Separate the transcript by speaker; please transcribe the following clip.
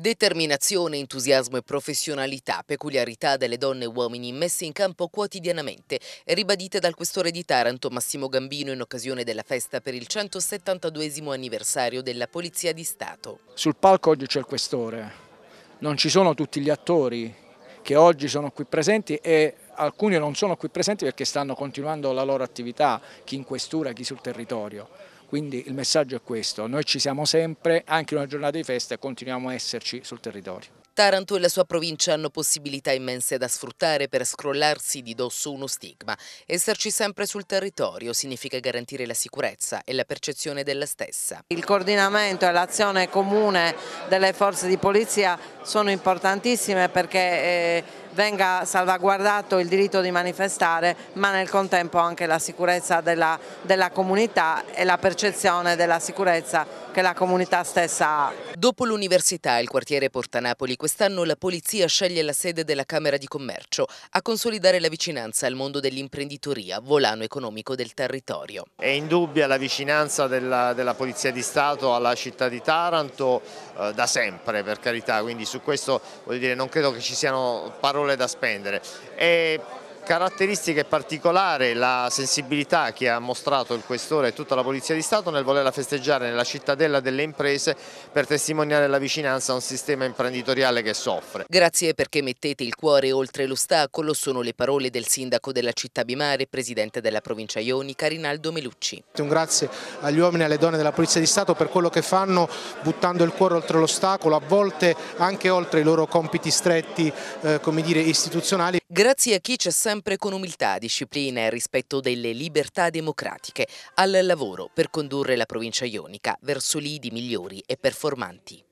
Speaker 1: Determinazione, entusiasmo e professionalità, peculiarità delle donne e uomini messe in campo quotidianamente, ribadite dal questore di Taranto Massimo Gambino in occasione della festa per il 172 anniversario della Polizia di Stato.
Speaker 2: Sul palco oggi c'è il questore, non ci sono tutti gli attori che oggi sono qui presenti e alcuni non sono qui presenti perché stanno continuando la loro attività, chi in questura, chi sul territorio. Quindi il messaggio è questo, noi ci siamo sempre, anche in una giornata di festa, e continuiamo a esserci sul territorio.
Speaker 1: Taranto e la sua provincia hanno possibilità immense da sfruttare per scrollarsi di dosso uno stigma. Esserci sempre sul territorio significa garantire la
Speaker 3: sicurezza e la percezione della stessa. Il coordinamento e l'azione comune delle forze di polizia sono importantissime perché eh, venga salvaguardato il diritto di manifestare ma nel contempo anche la sicurezza della, della comunità e la percezione della sicurezza che la comunità stessa ha. Dopo
Speaker 1: l'università e il quartiere Porta Napoli, quest'anno la polizia sceglie la sede della Camera di Commercio a consolidare la vicinanza al mondo dell'imprenditoria, volano economico del territorio. È indubbia la vicinanza della, della Polizia di Stato alla città di Taranto eh, da
Speaker 4: sempre, per carità, quindi su su questo dire, non credo che ci siano parole da spendere. E caratteristica e particolare la sensibilità che ha mostrato il Questore e tutta la Polizia di Stato nel volerla festeggiare nella cittadella delle imprese per testimoniare la vicinanza a un sistema imprenditoriale che soffre.
Speaker 1: Grazie perché mettete il cuore oltre l'ostacolo sono le parole del sindaco della città Bimare, presidente della provincia Ionica, Rinaldo Melucci.
Speaker 4: Un grazie agli uomini e alle donne della Polizia di Stato per quello che fanno buttando il cuore oltre l'ostacolo,
Speaker 1: a volte anche oltre i loro compiti stretti eh, come dire, istituzionali. Grazie a chi c'è sempre con umiltà, disciplina e rispetto delle libertà democratiche, al lavoro per condurre la provincia ionica verso lidi migliori e performanti.